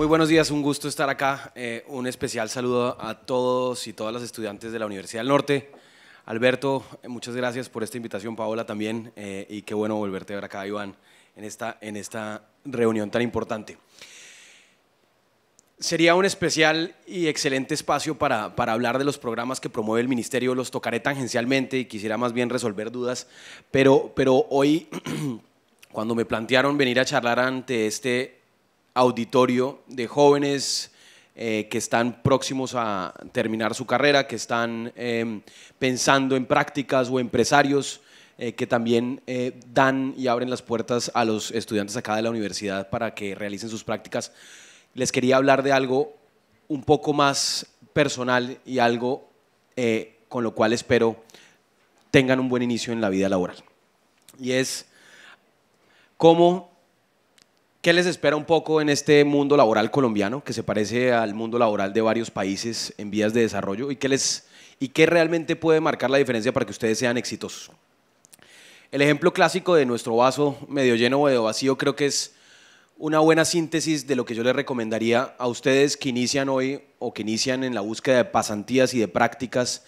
Muy buenos días, un gusto estar acá. Eh, un especial saludo a todos y todas las estudiantes de la Universidad del Norte. Alberto, eh, muchas gracias por esta invitación, Paola también, eh, y qué bueno volverte a ver acá, Iván, en esta, en esta reunión tan importante. Sería un especial y excelente espacio para, hablar de los programas que promueve el ministerio. Los tocaré tangencialmente y quisiera más bien resolver dudas, pero, pero hoy, cuando me plantearon venir a charlar ante este auditorio de jóvenes eh, que están próximos a terminar su carrera, que están em, pensando en prácticas o empresarios eh, que también eh, dan y abren las puertas a los estudiantes acá de la universidad para que realicen sus prácticas. Les quería hablar de algo un poco más personal y algo con lo cual espero tengan un buen inicio en la vida laboral. Y es cómo ¿Qué les espera un poco en este mundo laboral colombiano que se parece al mundo laboral de varios países en vías de desarrollo y qué, les, y realmente puede marcar la diferencia para que ustedes sean exitosos? El ejemplo clásico de nuestro vaso medio lleno o medio vacío creo que es una buena síntesis de lo que yo les recomendaría a ustedes que inician hoy o que inician en la búsqueda de pasantías y de prácticas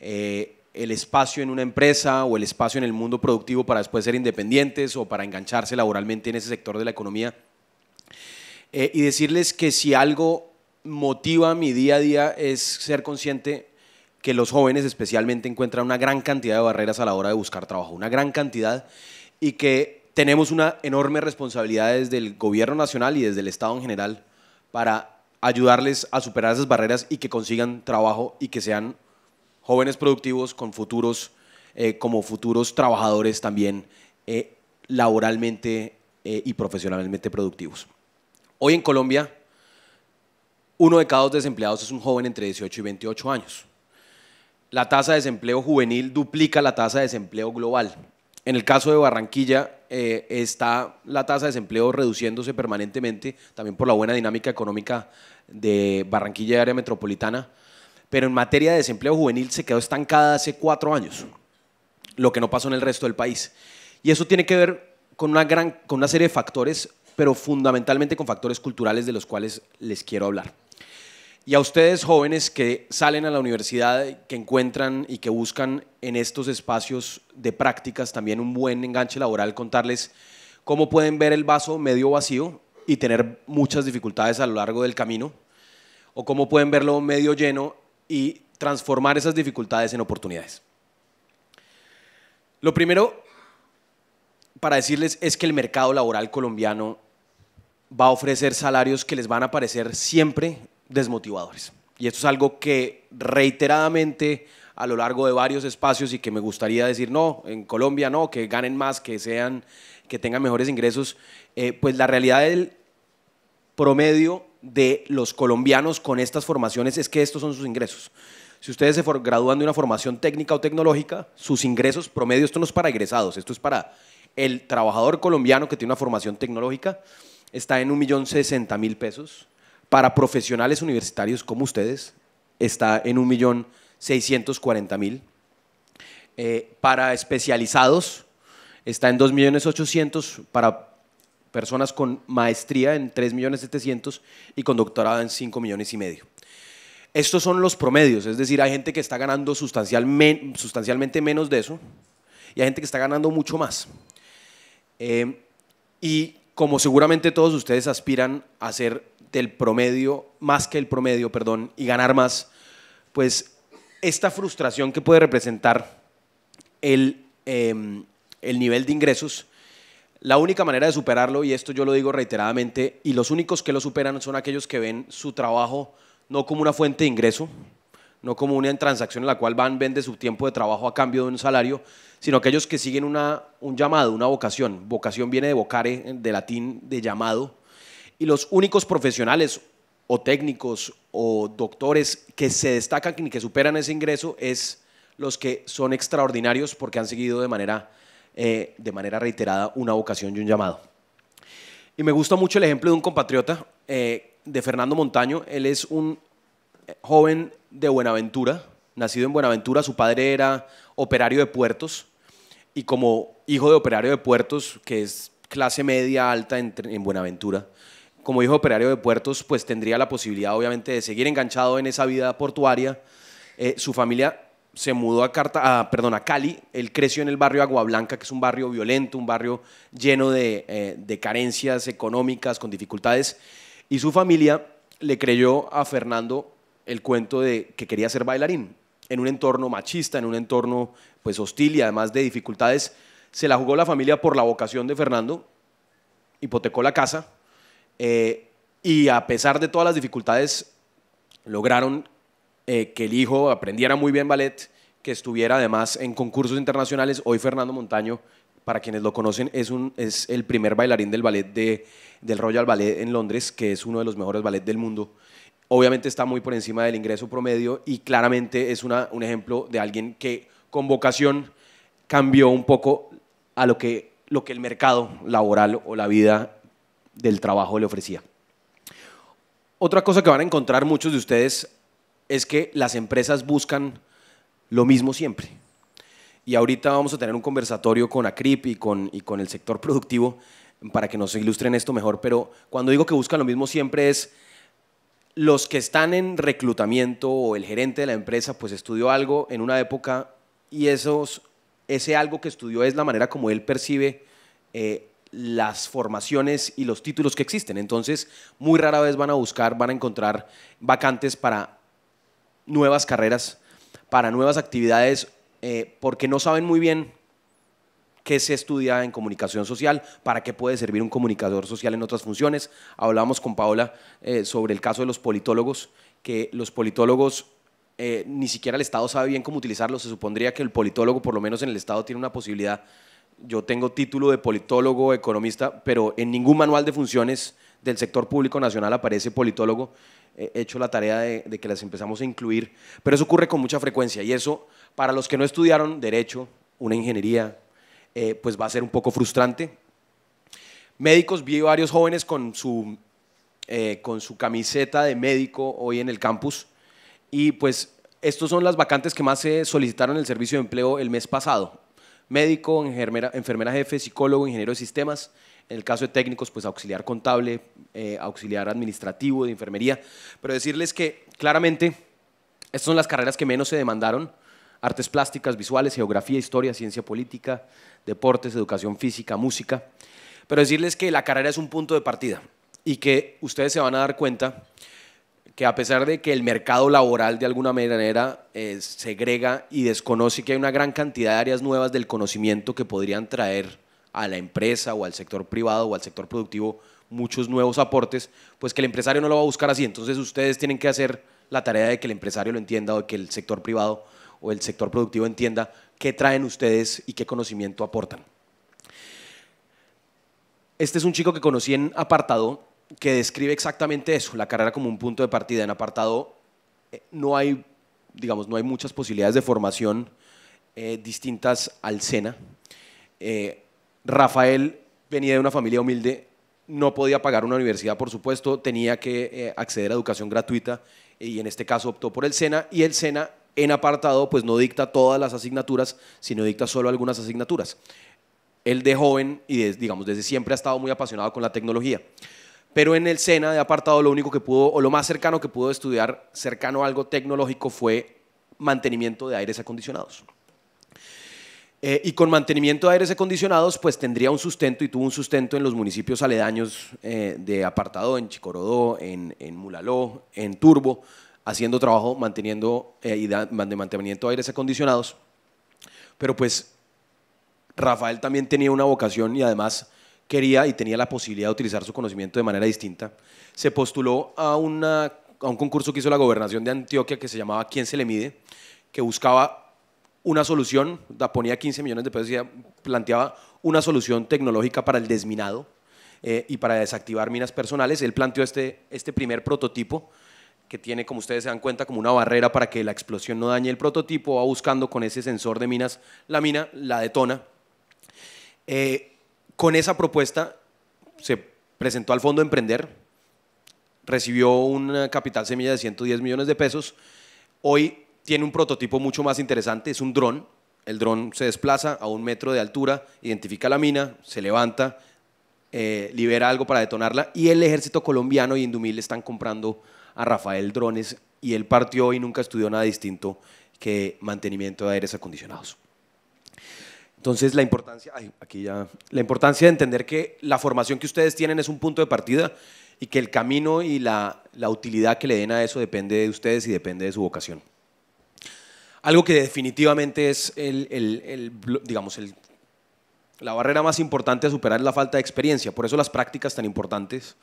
eh, el espacio en una empresa o el espacio en el mundo productivo para después ser independientes o para engancharse laboralmente en ese sector de la economía. Eh, y decirles que si algo motiva mi día a día es ser consciente que los jóvenes especialmente encuentran una gran cantidad de barreras a la hora de buscar trabajo, una gran cantidad, y que tenemos una enorme responsabilidad desde el gobierno nacional y desde el Estado en general para ayudarles a superar esas barreras y que consigan trabajo y que sean jóvenes productivos con futuros, eh, como futuros trabajadores también eh, laboralmente eh, y profesionalmente productivos. Hoy en Colombia, uno de cada dos desempleados es un joven entre 18 y 28 años. La tasa de desempleo juvenil duplica la tasa de desempleo global. En el caso de Barranquilla, está la tasa de desempleo reduciéndose permanentemente, también por la buena dinámica económica de Barranquilla y área metropolitana pero en materia de desempleo juvenil se quedó estancada hace cuatro años, lo que no pasó en el resto del país. Y eso tiene que ver con una, gran, con una serie de factores, pero fundamentalmente con factores culturales de los cuales les quiero hablar. Y a ustedes jóvenes que salen a la universidad, que encuentran y que buscan en estos espacios de prácticas también un buen enganche laboral, contarles cómo pueden ver el vaso medio vacío y tener muchas dificultades a lo largo del camino, o cómo pueden verlo medio lleno y transformar esas dificultades en oportunidades. Lo primero para decirles es que el mercado laboral colombiano va a ofrecer salarios que les van a parecer siempre desmotivadores. Y esto es algo que reiteradamente a lo largo de varios espacios y que me gustaría decir, no, en Colombia no, que ganen más, que sean, que tengan mejores ingresos, eh, pues la realidad del promedio de los colombianos con estas formaciones es que estos son sus ingresos. Si ustedes se gradúan de una formación técnica o tecnológica, sus ingresos promedio, esto no es para egresados, esto es para el trabajador colombiano que tiene una formación tecnológica, está en mil pesos. Para profesionales universitarios como ustedes, está en 1.640.000. mil. Eh, para especializados, está en 2.800.000. Para personas con maestría en 3.700.000 y con doctorado en 5 millones y medio. Estos son los promedios, es decir, hay gente que está ganando sustancialmente menos de eso y hay gente que está ganando mucho más. Eh, y como seguramente todos ustedes aspiran a ser del promedio, más que el promedio, perdón, y ganar más, pues esta frustración que puede representar el em, nivel de ingresos la única manera de superarlo, y esto yo lo digo reiteradamente, y los únicos que lo superan son aquellos que ven su trabajo no como una fuente de ingreso, no como una transacción en la cual van, vende su tiempo de trabajo a cambio de un salario, sino aquellos que siguen un llamado, una vocación. Vocación viene de vocare, de latín, de llamado. Y los únicos profesionales o técnicos o doctores que se destacan y que superan ese ingreso es los que son extraordinarios porque han seguido de manera eh, de manera reiterada una vocación y un llamado. Y me gusta mucho el ejemplo de un compatriota, eh, de Fernando Montaño. Él es un eh, joven de Buenaventura, nacido en Buenaventura. Su padre era operario de puertos y como hijo de operario de puertos, que es clase media alta en, Buenaventura, como hijo de operario de puertos, pues tendría la posibilidad obviamente de seguir enganchado en esa vida portuaria. su familia se mudó a, Carta, a, a Cali. Él creció en el barrio Agua Blanca, que es un barrio violento, un barrio lleno eh, de, carencias económicas, con dificultades. Y su familia le creyó a Fernando el cuento de que quería ser bailarín. En un entorno machista, en un entorno pues hostil y además de dificultades, se la jugó la familia por la vocación de Fernando, hipotecó la casa eh, y a pesar de todas las dificultades lograron eh, que el hijo aprendiera muy bien ballet, que estuviera además en concursos internacionales. Hoy Fernando Montaño, para quienes lo conocen, es, el primer bailarín del ballet del Royal Ballet en Londres, que es uno de los mejores ballets del mundo. Obviamente está muy por encima del ingreso promedio y claramente es un ejemplo de alguien que con vocación cambió un poco a lo que el mercado laboral o la vida del trabajo le ofrecía. Otra cosa que van a encontrar muchos de ustedes es que las empresas buscan lo mismo siempre. Y ahorita vamos a tener un conversatorio con ACRIP y con, y con el sector productivo para que nos ilustren esto mejor, pero cuando digo que buscan lo mismo siempre es los que están en reclutamiento o el gerente de la empresa pues estudió algo en una época y esos, ese algo que estudió es la manera como él percibe eh, las formaciones y los títulos que existen. Entonces, muy rara vez van a buscar, van a encontrar vacantes para nuevas carreras, para nuevas actividades, eh, porque no saben muy bien qué se estudia en comunicación social, para qué puede servir un comunicador social en otras funciones. Hablábamos con Paola eh, sobre el caso de los politólogos, que los politólogos eh, ni siquiera el Estado sabe bien cómo utilizarlos. Se supondría que el politólogo, por lo menos en el Estado, tiene una posibilidad. Yo tengo título de politólogo, economista, pero en ningún manual de funciones del sector público nacional aparece politólogo hecho la tarea de, que las empezamos a incluir, pero eso ocurre con mucha frecuencia y eso para los que no estudiaron derecho, una ingeniería, eh, pues va a ser un poco frustrante. Médicos, vi varios jóvenes con su, eh, camiseta de médico hoy en el campus y pues estas son las vacantes que más se solicitaron en el servicio de empleo el mes pasado. Médico, enfermera, enfermera jefe, psicólogo, ingeniero de sistemas, en el caso de técnicos, pues auxiliar contable, eh, auxiliar administrativo, de enfermería. Pero decirles que claramente estas son las carreras que menos se demandaron. Artes plásticas, visuales, geografía, historia, ciencia política, deportes, educación física, música. Pero decirles que la carrera es un punto de partida y que ustedes se van a dar cuenta que a pesar de que el mercado laboral de alguna manera eh, segrega y desconoce que hay una gran cantidad de áreas nuevas del conocimiento que podrían traer a la empresa o al sector privado o al sector productivo muchos nuevos aportes, pues que el empresario no lo va a buscar así. Entonces ustedes tienen que hacer la tarea de que el empresario lo entienda o que el sector privado o el sector productivo entienda qué traen ustedes y qué conocimiento aportan. Este es un chico que conocí en apartado que describe exactamente eso, la carrera como un punto de partida. En apartado eh, no hay, digamos, no hay muchas posibilidades de formación eh, distintas al SENA. Eh, Rafael venía de una familia humilde, no podía pagar una universidad, por supuesto, tenía que eh, acceder a educación gratuita y en este caso optó por el SENA y el SENA en apartado pues no dicta todas las asignaturas, sino dicta solo algunas asignaturas. Él de joven y digamos desde siempre ha estado muy apasionado con la tecnología. Pero en el SENA de apartado lo único que pudo, o lo más cercano que pudo estudiar, cercano a algo tecnológico, fue mantenimiento de aires acondicionados. Eh, y con mantenimiento de aires acondicionados, pues tendría un sustento y tuvo un sustento en los municipios aledaños eh, de Apartado, en Chicorodó, en, en, Mulaló, en Turbo, haciendo trabajo manteniendo, eh, de mantenimiento de aires acondicionados. Pero pues Rafael también tenía una vocación y además quería y tenía la posibilidad de utilizar su conocimiento de manera distinta. Se postuló a, una, a un concurso que hizo la gobernación de Antioquia que se llamaba ¿Quién se le mide? que buscaba una solución, ponía 15 millones de pesos y planteaba una solución tecnológica para el desminado eh, y para desactivar minas personales. Él planteó este, este primer prototipo que tiene, como ustedes se dan cuenta, como una barrera para que la explosión no dañe el prototipo, va buscando con ese sensor de minas la mina, la detona. Eh, con esa propuesta se presentó al Fondo Emprender, recibió una capital semilla de 110 millones de pesos. Hoy tiene un prototipo mucho más interesante, es un dron. El dron se desplaza a un metro de altura, identifica la mina, se levanta, eh, libera algo para detonarla y el ejército colombiano y Indumil están comprando a Rafael drones y él partió y nunca estudió nada distinto que mantenimiento de aires acondicionados. Entonces, la importancia, aquí ya, la importancia de entender que la formación que ustedes tienen es un punto de partida y que el camino y la utilidad que le den a eso depende de ustedes y depende de su vocación. Algo que definitivamente es la barrera más importante a superar es la falta de experiencia. Por eso las prácticas tan importantes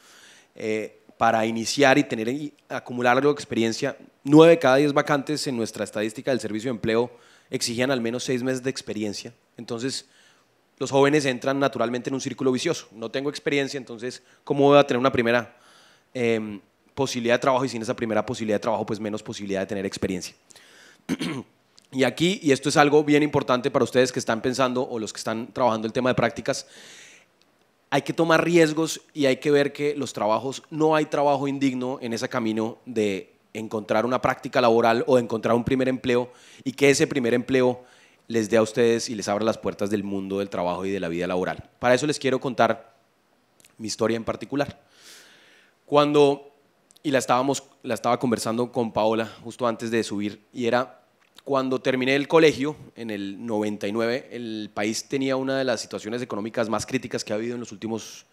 eh, para iniciar y tener y acumular algo de experiencia. nueve de cada diez vacantes en nuestra estadística del Servicio de Empleo exigían al menos seis meses de experiencia. Entonces, los jóvenes entran naturalmente en un círculo vicioso. No tengo experiencia, entonces, ¿cómo voy a tener una primera em, posibilidad de trabajo? Y sin esa primera posibilidad de trabajo, pues menos posibilidad de tener experiencia y aquí, y esto es algo bien importante para ustedes que están pensando o los que están trabajando el tema de prácticas, hay que tomar riesgos y hay que ver que los trabajos, no hay trabajo indigno en ese camino de encontrar una práctica laboral o encontrar un primer empleo y que ese primer empleo les dé a ustedes y les abra las puertas del mundo del trabajo y de la vida laboral. Para eso les quiero contar mi historia en particular. Cuando y la, estábamos, la estaba conversando con Paola justo antes de subir y era cuando terminé el colegio en el 99, el país tenía una de las situaciones económicas más críticas que ha habido en, los últimos,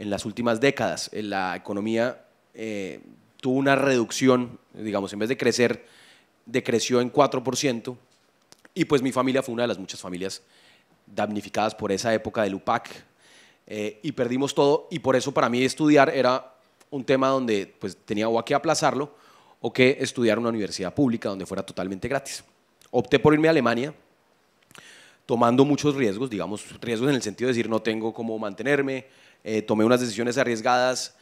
en las últimas décadas. Eh, la economía eh, tuvo una reducción, digamos, en vez de crecer, decreció en 4%. Y pues mi familia fue una de las muchas familias damnificadas por esa época del UPAC. Eh, y perdimos todo y por eso para mí estudiar era un tema donde pues, tenía o que aplazarlo o que estudiar una universidad pública donde fuera totalmente gratis. Opté por irme a Alemania tomando muchos riesgos, digamos, riesgos en el sentido de decir no tengo cómo mantenerme, eh, tomé unas decisiones arriesgadas,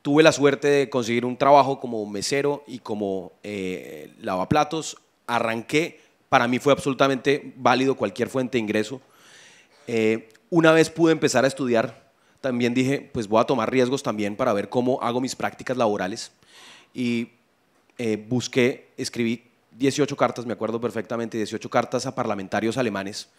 tuve la suerte de conseguir un trabajo como mesero y como eh, lavaplatos, arranqué, para mí fue absolutamente válido cualquier fuente de ingreso. Eh, una vez pude empezar a estudiar también dije, pues voy a tomar riesgos también para ver cómo hago mis prácticas laborales. Y eh, busqué, escribí 18 cartas, me acuerdo perfectamente, 18 cartas a parlamentarios alemanes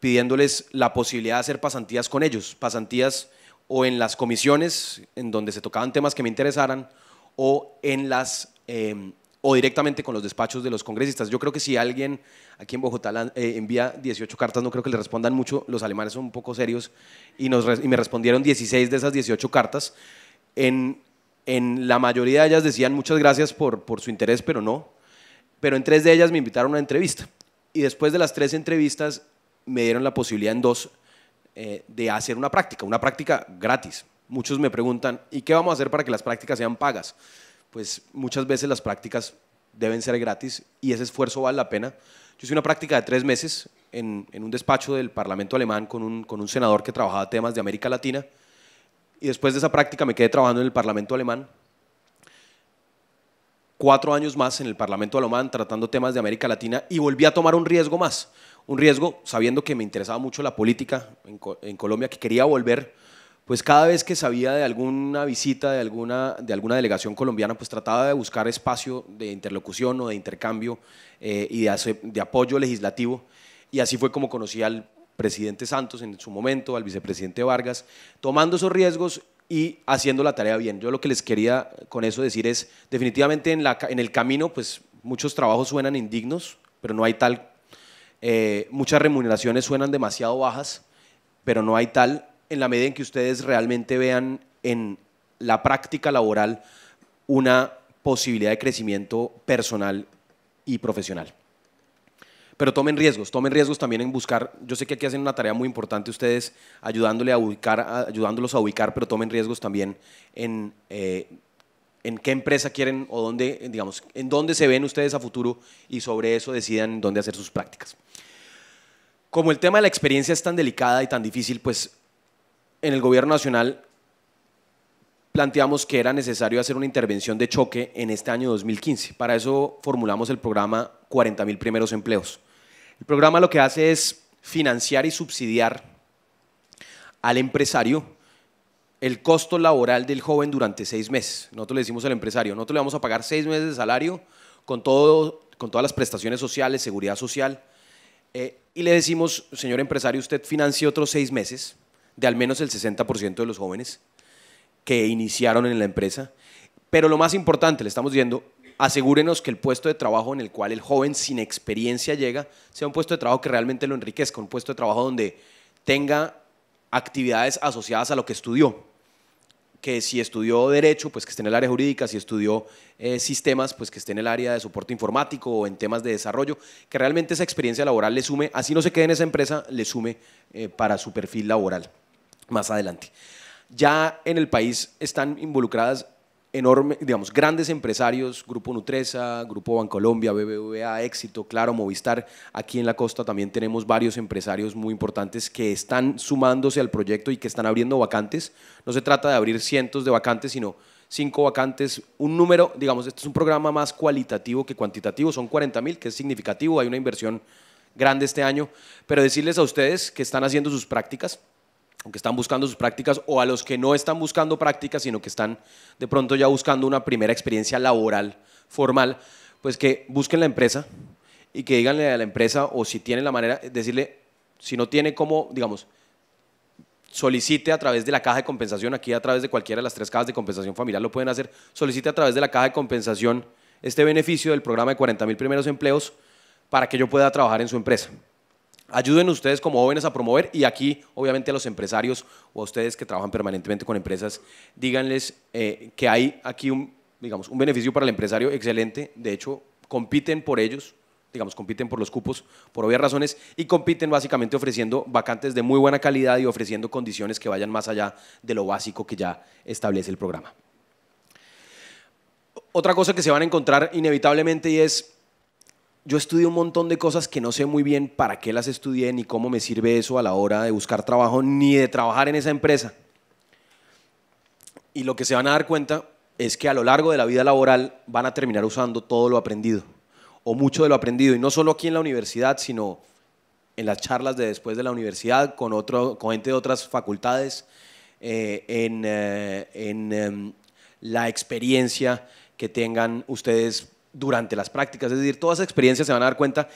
pidiéndoles la posibilidad de hacer pasantías con ellos, pasantías o en las comisiones en donde se tocaban temas que me interesaran o en las em, o directamente con los despachos de los congresistas. Yo creo que si alguien aquí en Bogotá eh, envía 18 cartas, no creo que le respondan mucho. Los alemanes son un poco serios y, me respondieron 16 de esas 18 cartas. En, la mayoría de ellas decían muchas gracias por, su interés, pero no. Pero en tres de ellas me invitaron a una entrevista. Y después de las tres entrevistas me dieron la posibilidad en dos eh, de hacer una práctica, una práctica gratis. Muchos me preguntan, ¿y qué vamos a hacer para que las prácticas sean pagas? pues muchas veces las prácticas deben ser gratis y ese esfuerzo vale la pena. Yo hice una práctica de tres meses en, un despacho del Parlamento alemán con un, senador que trabajaba temas de América Latina y después de esa práctica me quedé trabajando en el Parlamento alemán. Cuatro años más en el Parlamento alemán tratando temas de América Latina y volví a tomar un riesgo más. Un riesgo sabiendo que me interesaba mucho la política en, en Colombia, que quería volver pues cada vez que sabía de alguna visita de alguna, de alguna delegación colombiana, pues trataba de buscar espacio de interlocución o de intercambio eh, y de, apoyo legislativo. Y así fue como conocí al presidente Santos en su momento, al vicepresidente Vargas, tomando esos riesgos y haciendo la tarea bien. Yo lo que les quería con eso decir es, definitivamente en, el camino, pues muchos trabajos suenan indignos, pero no hay tal. Eh, muchas remuneraciones suenan demasiado bajas, pero no hay tal en la medida en que ustedes realmente vean en la práctica laboral una posibilidad de crecimiento personal y profesional. Pero tomen riesgos, tomen riesgos también en buscar, yo sé que aquí hacen una tarea muy importante ustedes ayudándole a ubicar, ayudándolos a ubicar, pero tomen riesgos también en, eh, en qué empresa quieren o dónde, digamos, en dónde se ven ustedes a futuro y sobre eso decidan dónde hacer sus prácticas. Como el tema de la experiencia es tan delicada y tan difícil, pues en el gobierno nacional planteamos que era necesario hacer una intervención de choque en este año 2015. Para eso formulamos el programa 40.000 primeros empleos. El programa lo que hace es financiar y subsidiar al empresario el costo laboral del joven durante seis meses. Nosotros le decimos al empresario, nosotros le vamos a pagar seis meses de salario con, todo, con todas las prestaciones sociales, seguridad social, eh, y le decimos, señor empresario, usted financie otros seis meses de al menos el 60% de los jóvenes que iniciaron en la empresa. Pero lo más importante, le estamos diciendo, asegúrenos que el puesto de trabajo en el cual el joven sin experiencia llega sea un puesto de trabajo que realmente lo enriquezca, un puesto de trabajo donde tenga actividades asociadas a lo que estudió. Que si estudió Derecho, pues que esté en el área jurídica, si estudió eh, Sistemas, pues que esté en el área de soporte informático o en temas de desarrollo, que realmente esa experiencia laboral le sume, así no se quede en esa empresa, le sume eh, para su perfil laboral más adelante. Ya en el país están involucradas enormes, digamos, grandes empresarios, Grupo Nutresa, Grupo Bancolombia, BBVA, Éxito, Claro, Movistar. Aquí en la costa también tenemos varios empresarios muy importantes que están sumándose al proyecto y que están abriendo vacantes. No se trata de abrir cientos de vacantes, sino cinco vacantes, un número, digamos, este es un programa más cualitativo que cuantitativo, son 40 mil, que es significativo, hay una inversión grande este año, pero decirles a ustedes que están haciendo sus prácticas, aunque están buscando sus prácticas, o a los que no están buscando prácticas, sino que están de pronto ya buscando una primera experiencia laboral formal, pues que busquen la empresa y que díganle a la empresa, o si tienen la manera, decirle, si no tiene cómo, digamos, solicite a través de la caja de compensación, aquí a través de cualquiera de las tres cajas de compensación familiar lo pueden hacer, solicite a través de la caja de compensación este beneficio del programa de 40 mil primeros empleos para que yo pueda trabajar en su empresa. Ayuden ustedes como jóvenes a promover y aquí obviamente a los empresarios o a ustedes que trabajan permanentemente con empresas, díganles eh, que hay aquí un, digamos, un beneficio para el empresario excelente, de hecho compiten por ellos, digamos, compiten por los cupos por obvias razones y compiten básicamente ofreciendo vacantes de muy buena calidad y ofreciendo condiciones que vayan más allá de lo básico que ya establece el programa. Otra cosa que se van a encontrar inevitablemente y es yo estudié un montón de cosas que no sé muy bien para qué las estudié ni cómo me sirve eso a la hora de buscar trabajo ni de trabajar en esa empresa. Y lo que se van a dar cuenta es que a lo largo de la vida laboral van a terminar usando todo lo aprendido o mucho de lo aprendido y no solo aquí en la universidad, sino en las charlas de después de la universidad con, otro, con gente de otras facultades, eh, en, eh, em, la experiencia que tengan ustedes durante las prácticas. Es decir, todas esas experiencias se van a dar cuenta.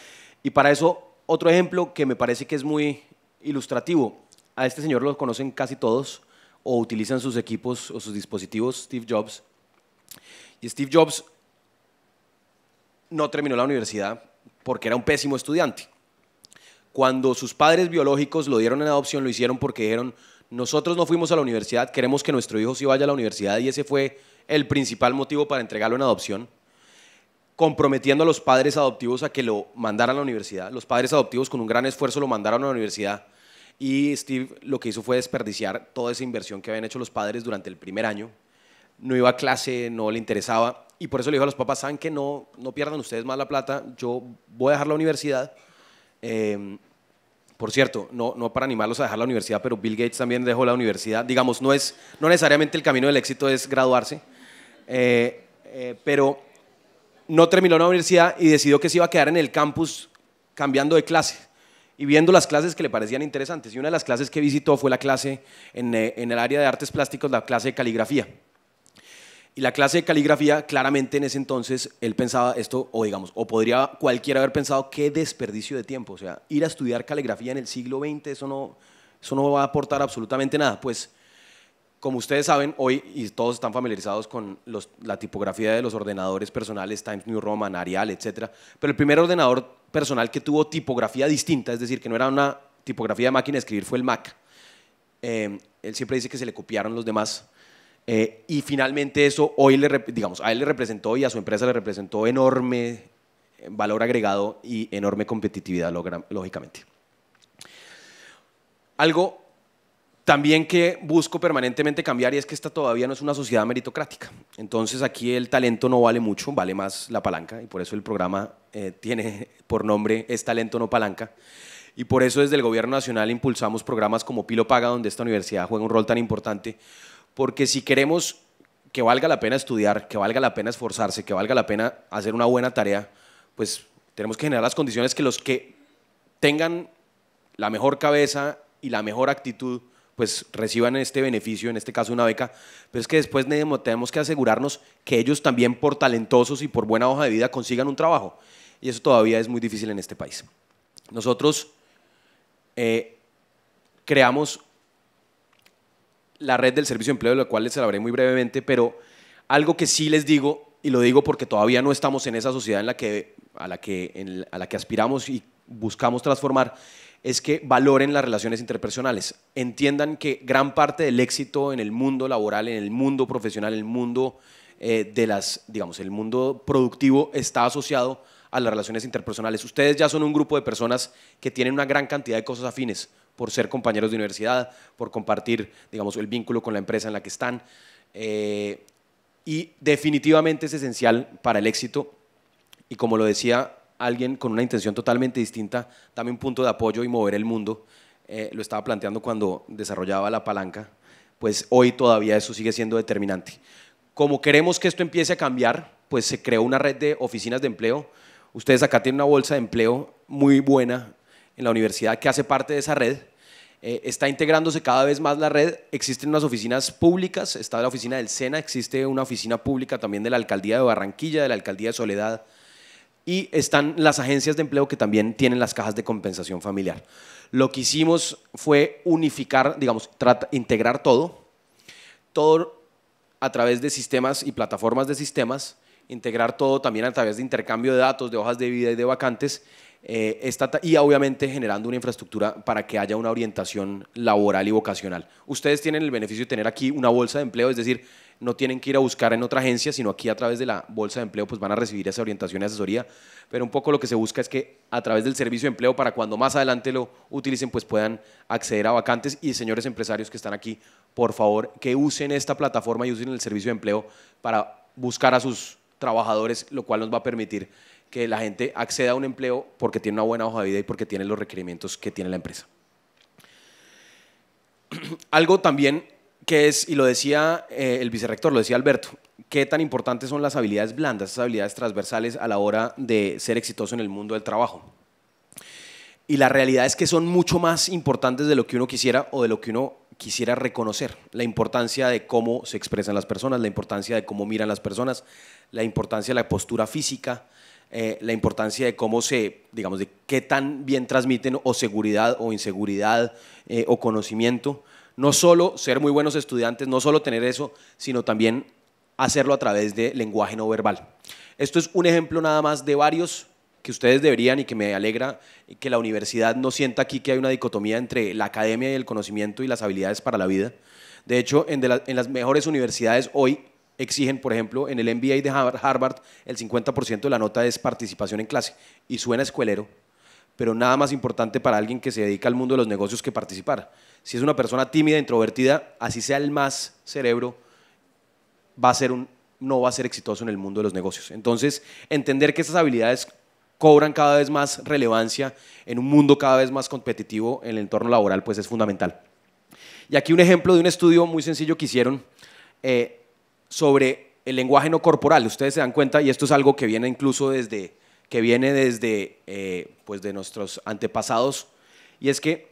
Y para eso, otro ejemplo que me parece que es muy ilustrativo. A este señor lo conocen casi todos o utilizan sus equipos o sus dispositivos, Steve Jobs. Y Steve Jobs no terminó la universidad porque era un pésimo estudiante. Cuando sus padres biológicos lo dieron en adopción, lo hicieron porque dijeron, nosotros no fuimos a la universidad, queremos que nuestro hijo sí vaya a la universidad y ese fue el principal motivo para entregarlo en adopción comprometiendo a los padres adoptivos a que lo mandaran a la universidad. Los padres adoptivos con un gran esfuerzo lo mandaron a la universidad y Steve lo que hizo fue desperdiciar toda esa inversión que habían hecho los padres durante el primer año. No iba a clase, no le interesaba y por eso le dijo a los papás, saben que no, no pierdan ustedes más la plata, yo voy a dejar la universidad. Em, por cierto, no, no para animarlos a dejar la universidad, pero Bill Gates también dejó la universidad. Digamos, no, es, no necesariamente el camino del éxito es graduarse, eh, eh, pero no terminó la universidad y decidió que se iba a quedar en el campus cambiando de clase y viendo las clases que le parecían interesantes. Y una de las clases que visitó fue la clase eh, en, el área de artes plásticos, la clase de caligrafía. Y la clase de caligrafía, claramente en ese entonces, él pensaba esto, o digamos, o podría cualquiera haber pensado, qué desperdicio de tiempo. O sea, ir a estudiar caligrafía en el siglo XX, eso no, eso no va a aportar absolutamente nada. Pues como ustedes saben, hoy, y todos están familiarizados con la tipografía de los ordenadores personales, Times New Roman, Arial, etc. Pero el primer ordenador personal que tuvo tipografía distinta, es decir, que no era una tipografía de máquina de escribir, fue el Mac. Eh, él siempre dice que se le copiaron los demás. Eh, y finalmente eso hoy, le, digamos, a él le representó y a su empresa le representó enorme eh, valor agregado y enorme competitividad, lógicamente. Algo también que busco permanentemente cambiar y es que esta todavía no es una sociedad meritocrática. Entonces aquí el talento no vale mucho, vale más la palanca y por eso el programa eh, tiene por nombre Es Talento no Palanca. Y por eso desde el Gobierno Nacional impulsamos programas como Pilo Paga, donde esta universidad juega un rol tan importante, porque si queremos que valga la pena estudiar, que valga la pena esforzarse, que valga la pena hacer una buena tarea, pues tenemos que generar las condiciones que los que tengan la mejor cabeza y la mejor actitud pues reciban este beneficio, en este caso una beca, pero es que después tenemos que asegurarnos que ellos también por talentosos y por buena hoja de vida consigan un trabajo. Y eso todavía es muy difícil en este país. Nosotros eh, creamos la red del servicio de empleo, de la cual les hablaré muy brevemente, pero algo que sí les digo, y lo digo porque todavía no estamos en esa sociedad en la que, a, la que, a la que aspiramos y buscamos transformar, es que valoren las relaciones interpersonales, entiendan que gran parte del éxito en el mundo laboral, en el mundo profesional, en el mundo eh, de las, digamos, el mundo productivo está asociado a las relaciones interpersonales. Ustedes ya son un grupo de personas que tienen una gran cantidad de cosas afines por ser compañeros de universidad, por compartir, digamos, el vínculo con la empresa en la que están. Eh, y definitivamente es esencial para el éxito. Y como lo decía alguien con una intención totalmente distinta, dame un punto de apoyo y mover el mundo. Eh, lo estaba planteando cuando desarrollaba la palanca, pues hoy todavía eso sigue siendo determinante. Como queremos que esto empiece a cambiar, pues se creó una red de oficinas de empleo. Ustedes acá tienen una bolsa de empleo muy buena en la universidad que hace parte de esa red. Eh, está integrándose cada vez más la red. Existen unas oficinas públicas, está la oficina del SENA, existe una oficina pública también de la alcaldía de Barranquilla, de la alcaldía de Soledad, y están las agencias de empleo que también tienen las cajas de compensación familiar. Lo que hicimos fue unificar, digamos, integrar todo, todo a través de sistemas y plataformas de sistemas, integrar todo también a través de intercambio de datos, de hojas de vida y de vacantes, eh, esta, y obviamente generando una infraestructura para que haya una orientación laboral y vocacional. Ustedes tienen el beneficio de tener aquí una bolsa de empleo, es decir, no tienen que ir a buscar en otra agencia, sino aquí a través de la Bolsa de Empleo pues van a recibir esa orientación y asesoría, pero un poco lo que se busca es que a través del servicio de empleo para cuando más adelante lo utilicen pues puedan acceder a vacantes y señores empresarios que están aquí, por favor, que usen esta plataforma y usen el servicio de empleo para buscar a sus trabajadores, lo cual nos va a permitir que la gente acceda a un empleo porque tiene una buena hoja de vida y porque tiene los requerimientos que tiene la empresa. Algo también que es, y lo decía eh, el vicerrector, lo decía Alberto, qué tan importantes son las habilidades blandas, esas habilidades transversales a la hora de ser exitoso en el mundo del trabajo. Y la realidad es que son mucho más importantes de lo que uno quisiera o de lo que uno quisiera reconocer. La importancia de cómo se expresan las personas, la importancia de cómo miran las personas, la importancia de la postura física, eh, la importancia de cómo se, digamos, de qué tan bien transmiten o seguridad o inseguridad eh, o conocimiento no solo ser muy buenos estudiantes, no solo tener eso, sino también hacerlo a través de lenguaje no verbal. Esto es un ejemplo nada más de varios que ustedes deberían y que me alegra que la universidad no sienta aquí que hay una dicotomía entre la academia y el conocimiento y las habilidades para la vida. De hecho, en, las mejores universidades hoy exigen, por ejemplo, en el MBA de Harvard, el 50% de la nota es participación en clase y suena escuelero, pero nada más importante para alguien que se dedica al mundo de los negocios que participar. Si es una persona tímida, introvertida, así sea el más cerebro, no va a ser exitoso en el mundo de los negocios. Entonces, entender que estas habilidades cobran cada vez más relevancia en un mundo cada vez más competitivo en el entorno laboral, pues es fundamental. Y aquí un ejemplo de un estudio muy sencillo que hicieron eh, sobre el lenguaje no corporal. Ustedes se dan cuenta, y esto es algo que viene incluso desde, que viene desde eh, pues de nuestros antepasados, y es que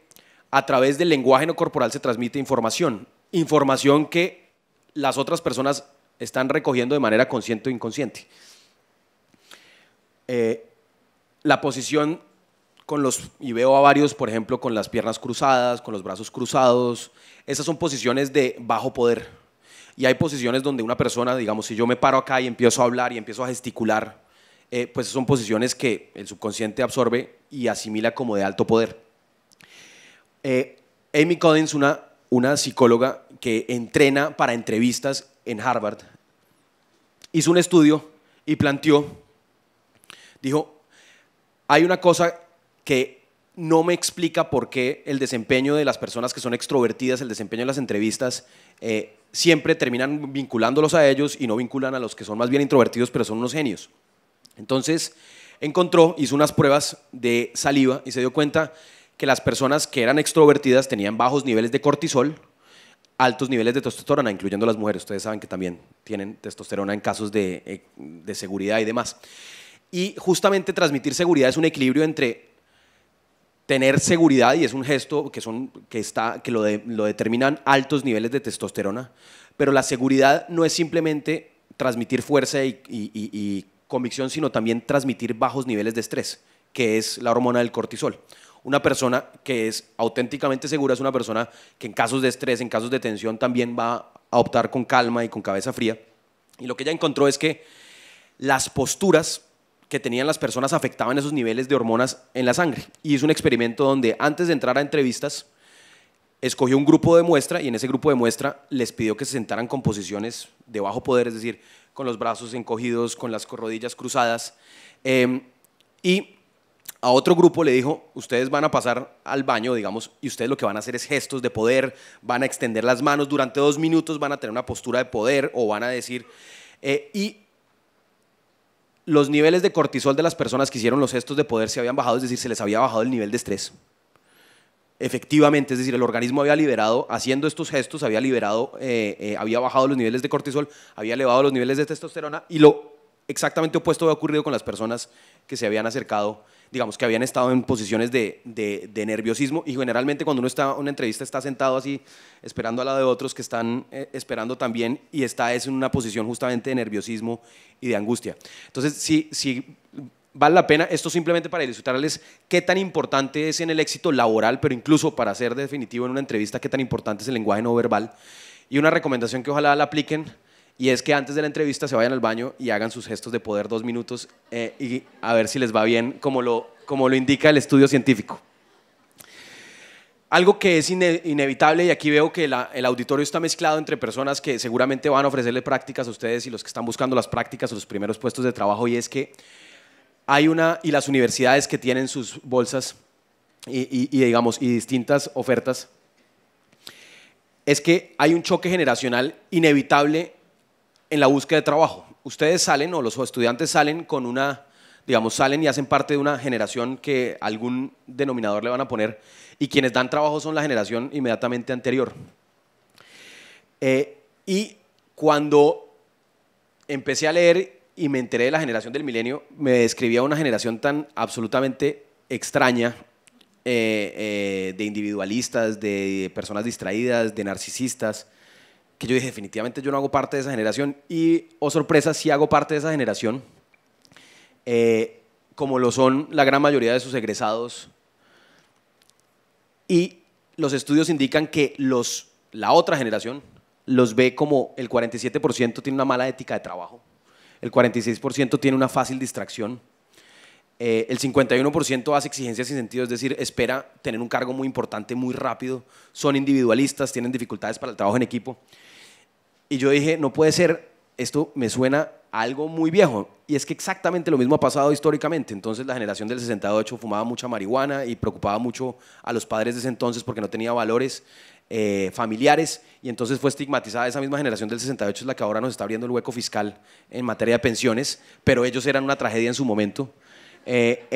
a través del lenguaje no corporal se transmite información, información que las otras personas están recogiendo de manera consciente o inconsciente. Eh, la posición con los, y veo a varios, por ejemplo, con las piernas cruzadas, con los brazos cruzados, esas son posiciones de bajo poder. Y hay posiciones donde una persona, digamos, si yo me paro acá y empiezo a hablar y empiezo a gesticular, eh, pues son posiciones que el subconsciente absorbe y asimila como de alto poder. Eh, Amy Collins, una, psicóloga que entrena para entrevistas en Harvard, hizo un estudio y planteó, dijo, hay una cosa que no me explica por qué el desempeño de las personas que son extrovertidas, el desempeño de las entrevistas, eh, siempre terminan vinculándolos a ellos y no vinculan a los que son más bien introvertidos, pero son unos genios. Entonces, encontró, hizo unas pruebas de saliva y se dio cuenta que las personas que eran extrovertidas tenían bajos niveles de cortisol, altos niveles de testosterona, incluyendo las mujeres. Ustedes saben que también tienen testosterona en casos de, eh, seguridad y demás. Y justamente transmitir seguridad es un equilibrio entre tener seguridad y es un gesto que, que, está, que lo, determinan altos niveles de testosterona, pero la seguridad no es simplemente transmitir fuerza y convicción, sino también transmitir bajos niveles de estrés, que es la hormona del cortisol una persona que es auténticamente segura es una persona que en casos de estrés, en casos de tensión, también va a optar con calma y con cabeza fría. Y lo que ella encontró es que las posturas que tenían las personas afectaban esos niveles de hormonas en la sangre. Y hizo un experimento donde antes de entrar a entrevistas, escogió un grupo de muestra y en ese grupo de muestra les pidió que se sentaran con posiciones de bajo poder, es decir, con los brazos encogidos, con las rodillas cruzadas. Em, y a otro grupo le dijo, ustedes van a pasar al baño, digamos, y ustedes lo que van a hacer es gestos de poder, van a extender las manos durante dos minutos, van a tener una postura de poder o van a decir, eh, y los niveles de cortisol de las personas que hicieron los gestos de poder se habían bajado, es decir, se les había bajado el nivel de estrés. Efectivamente, es decir, el organismo había liberado, haciendo estos gestos, había liberado, eh, eh, había bajado los niveles de cortisol, había elevado los niveles de testosterona y lo exactamente opuesto había ocurrido con las personas que se habían acercado digamos, que habían estado en posiciones de, nerviosismo y generalmente cuando uno está en una entrevista está sentado así esperando a la de otros que están eh, esperando también y está es en una posición justamente de nerviosismo y de angustia. Entonces, si si vale la pena, esto simplemente para disfrutarles qué tan importante es en el éxito laboral, pero incluso para ser definitivo en una entrevista, qué tan importante es el lenguaje no verbal. Y una recomendación que ojalá la apliquen y es que antes de la entrevista se vayan al baño y hagan sus gestos de poder dos minutos eh, y a ver si les va bien como lo, como lo indica el estudio científico. Algo que es inevitable, y aquí veo que el auditorio está mezclado entre personas que seguramente van a ofrecerle prácticas a ustedes y los que están buscando las prácticas o los primeros puestos de trabajo, y es que hay una, y las universidades que tienen sus bolsas y digamos, y distintas ofertas, es que hay un choque generacional inevitable en la búsqueda de trabajo. Ustedes salen o los estudiantes salen con una, digamos, salen y hacen parte de una generación que algún denominador le van a poner y quienes dan trabajo son la generación inmediatamente anterior. Eh, y cuando empecé a leer y me enteré de la generación del milenio, me describía una generación tan absolutamente extraña eh, eh, de individualistas, de personas distraídas, de narcisistas, que yo dije, definitivamente yo no hago parte de esa generación. Y, oh sorpresa, sí hago parte de esa generación, eh, como lo son la gran mayoría de sus egresados. Y los estudios indican que los, la otra generación los ve como el 47% tiene una mala ética de trabajo, el 46% tiene una fácil distracción, eh, el 51% hace exigencias sin sentido, es decir, espera tener un cargo muy importante muy rápido, son individualistas, tienen dificultades para el trabajo en equipo. Y yo dije, no puede ser, esto me suena algo muy viejo. Y es que exactamente lo mismo ha pasado históricamente. Entonces la generación del 68 fumaba mucha marihuana y preocupaba mucho a los padres de ese entonces porque no tenía valores. Eh, familiares y entonces fue estigmatizada esa misma generación del 68 es la que ahora nos está abriendo el hueco fiscal en materia de pensiones, pero ellos eran una tragedia en su momento. Eh,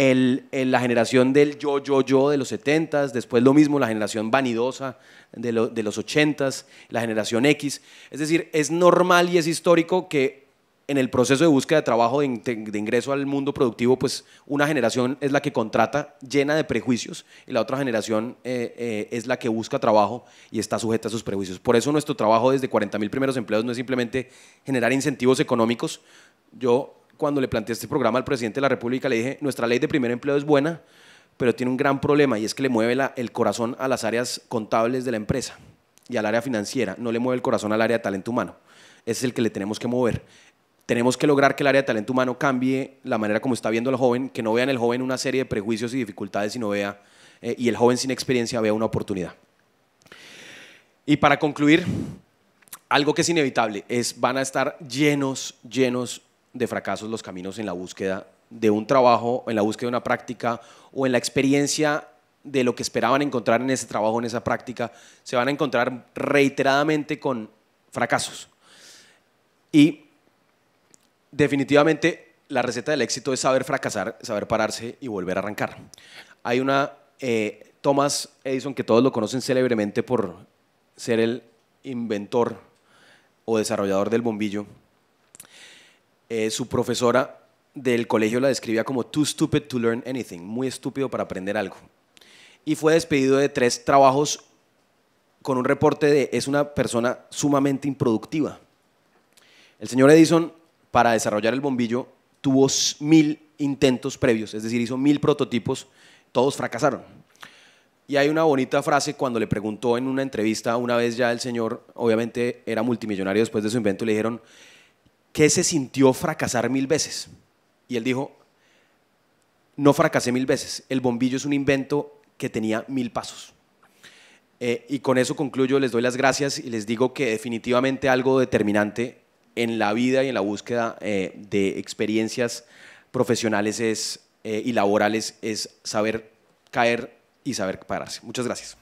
eh, la generación del yo, yo, yo de los 70 después lo mismo la generación vanidosa de, de los 80 la generación X. Es decir, es normal y es histórico que en el proceso de búsqueda de trabajo, de, ingreso al mundo productivo, pues una generación es la que contrata llena de prejuicios y la otra generación eh, es la que busca trabajo y está sujeta a sus prejuicios. Por eso nuestro trabajo desde 40.000 primeros empleados no es simplemente generar incentivos económicos. Yo cuando le planteé este programa al presidente de la República, le dije, nuestra ley de primer empleo es buena, pero tiene un gran problema y es que le mueve el corazón a las áreas contables de la empresa y al área financiera, no le mueve el corazón al área de talento humano. Ese es el que le tenemos que mover. Tenemos que lograr que el área de talento humano cambie la manera como está viendo al joven, que no vea en el joven una serie de prejuicios y dificultades, sino vea, eh, y el joven sin experiencia vea una oportunidad. Y para concluir, algo que es inevitable es van a estar llenos, llenos de fracasos los caminos en la búsqueda de un trabajo, en la búsqueda de una práctica o en la experiencia de lo que esperaban encontrar en ese trabajo, en esa práctica, se van a encontrar reiteradamente con fracasos. Y definitivamente la receta del éxito es saber fracasar, saber pararse y volver a arrancar. Hay una, eh, Thomas Edison, que todos lo conocen célebremente por ser el inventor o desarrollador del bombillo, eh, su profesora del colegio la describía como too stupid to learn anything, muy estúpido para aprender algo. Y fue despedido de tres trabajos con un reporte de es una persona sumamente improductiva. El señor Edison, para desarrollar el bombillo, tuvo mil intentos previos, es decir, hizo mil prototipos, todos fracasaron. Y hay una bonita frase cuando le preguntó en una entrevista, una vez ya el señor, obviamente era multimillonario después de su invento, le dijeron, que se sintió fracasar mil veces. Y él dijo, no fracasé mil veces, el bombillo es un invento que tenía mil pasos. Eh, y con eso concluyo, les doy las gracias y les digo que definitivamente algo determinante en la vida y en la búsqueda eh, de experiencias profesionales eh, y laborales es saber caer y saber pararse. Muchas gracias.